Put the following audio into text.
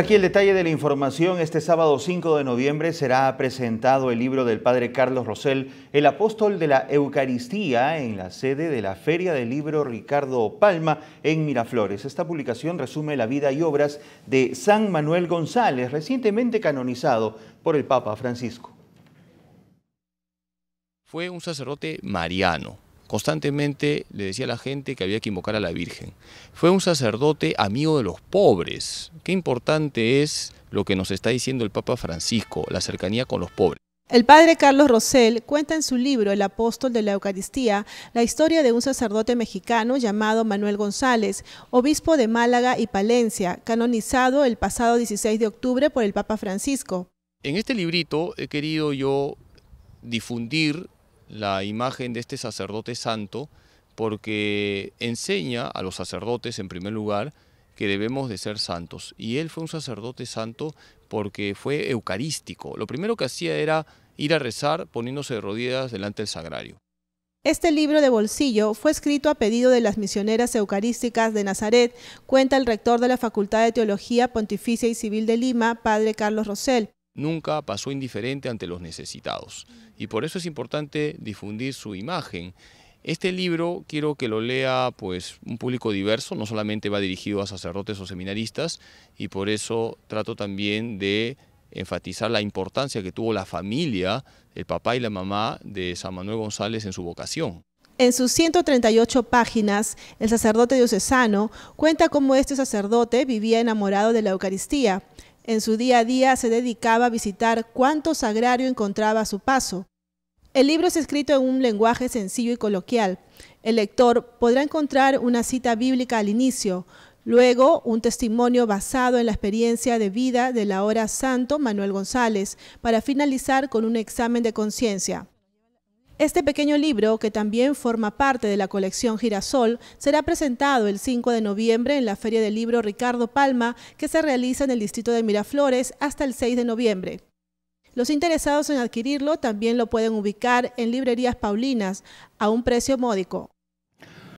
Aquí el detalle de la información. Este sábado 5 de noviembre será presentado el libro del padre Carlos Rosell, El apóstol de la Eucaristía, en la sede de la Feria del Libro Ricardo Palma en Miraflores. Esta publicación resume la vida y obras de San Manuel González, recientemente canonizado por el Papa Francisco. Fue un sacerdote mariano, constantemente le decía a la gente que había que invocar a la Virgen. Fue un sacerdote amigo de los pobres. Qué importante es lo que nos está diciendo el Papa Francisco, la cercanía con los pobres. El padre Carlos Rosell cuenta en su libro El apóstol de la Eucaristía la historia de un sacerdote mexicano llamado Manuel González, obispo de Málaga y Palencia, canonizado el pasado 16 de octubre por el Papa Francisco. En este librito he querido yo difundir la imagen de este sacerdote santo porque enseña a los sacerdotes, en primer lugar, que debemos de ser santos. Y él fue un sacerdote santo porque fue eucarístico. Lo primero que hacía era ir a rezar poniéndose de rodillas delante del sagrario. Este libro de bolsillo fue escrito a pedido de las misioneras eucarísticas de Nazaret, cuenta el rector de la Facultad de Teología Pontificia y Civil de Lima, padre Carlos Rosell nunca pasó indiferente ante los necesitados. Y por eso es importante difundir su imagen. Este libro quiero que lo lea pues un público diverso, no solamente va dirigido a sacerdotes o seminaristas, y por eso trato también de enfatizar la importancia que tuvo la familia, el papá y la mamá de San Manuel González en su vocación. En sus 138 páginas, el sacerdote diocesano cuenta cómo este sacerdote vivía enamorado de la Eucaristía, en su día a día se dedicaba a visitar cuánto sagrario encontraba a su paso. El libro es escrito en un lenguaje sencillo y coloquial. El lector podrá encontrar una cita bíblica al inicio, Luego, un testimonio basado en la experiencia de vida de la hora santo Manuel González, para finalizar con un examen de conciencia. Este pequeño libro, que también forma parte de la colección Girasol, será presentado el 5 de noviembre en la Feria del Libro Ricardo Palma, que se realiza en el distrito de Miraflores hasta el 6 de noviembre. Los interesados en adquirirlo también lo pueden ubicar en Librerías Paulinas a un precio módico.